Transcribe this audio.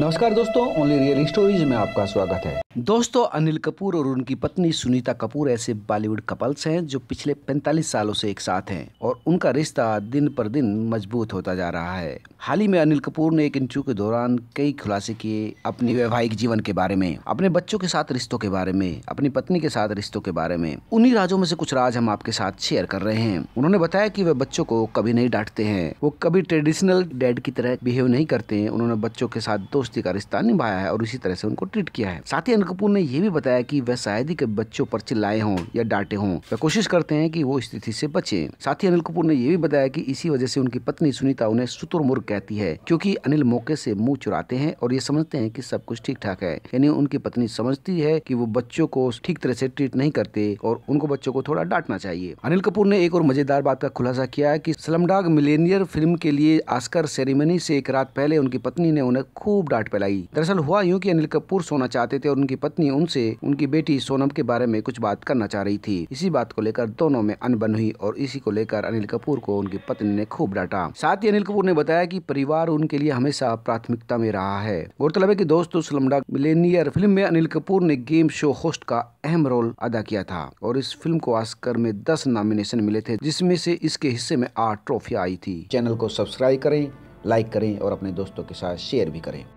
नमस्कार दोस्तों only real stories में आपका स्वागत है दोस्तों अनिल कपूर और उनकी पत्नी सुनीता कपूर ऐसे बॉलीवुड कपल्स हैं जो पिछले 45 सालों से एक साथ हैं और उनका रिश्ता दिन पर दिन मजबूत होता जा रहा है हाल ही में अनिल कपूर ने एक इंटरव्यू के दौरान कई खुलासे किए अपने वैवाहिक जीवन के बारे में अपने बच्चों के साथ रिश्तों के बारे में अपनी पत्नी के साथ रिश्तों के बारे में उन्ही राजों में से कुछ राज हम आपके साथ शेयर कर रहे हैं उन्होंने बताया की वे बच्चों को कभी नहीं डांटते हैं वो कभी ट्रेडिशनल डैड की तरह बिहेव नहीं करते हैं उन्होंने बच्चों के साथ दोस्त दोस्ती का रिश्ता निभाया है और इसी तरह से उनको ट्रीट किया है साथ ही अनिल कपूर ने यह भी बताया की वह शायद ही बच्चों पर चिल्लाए हों या डांटे हों वह कोशिश करते हैं की वो स्थिति से बचे साथ ही अनिल कपूर ने यह भी बताया की इसी वजह से उनकी पत्नी सुनीता उन्हें सुतुरमुर्ग कहती है क्योंकि अनिल मौके से मुंह चुराते हैं और ये समझते हैं कि सब कुछ ठीक ठाक है यानी उनकी पत्नी समझती है कि वो बच्चों को ठीक तरह से ट्रीट नहीं करते और उनको बच्चों को थोड़ा डांटना चाहिए अनिल कपूर ने एक और मजेदार बात का खुलासा किया है कि स्लमडाग मिलेनियर फिल्म के लिए आस्कर सेरेमनी से एक रात पहले उनकी पत्नी ने उन्हें खूब गांठ फैलाई दरअसल हुआ यूँ की अनिल कपूर सोना चाहते थे और उनकी पत्नी उनसे उनकी बेटी सोनम के बारे में कुछ बात करना चाह रही थी इसी बात को लेकर दोनों में अनबन हुई और इसी को लेकर अनिल कपूर को उनकी पत्नी ने खूब डांटा साथ ही अनिल कपूर ने बताया की परिवार उनके लिए हमेशा प्राथमिकता में रहा है गौरतलब है की दोस्तों सलमडा मिलेनियर फिल्म में अनिल कपूर ने गेम शो होस्ट का अहम रोल अदा किया था और इस फिल्म को ऑस्कर में दस नॉमिनेशन मिले थे जिसमें से इसके हिस्से में आठ ट्रॉफिया आई थी चैनल को सब्सक्राइब करें लाइक करें और अपने दोस्तों के साथ शेयर भी करें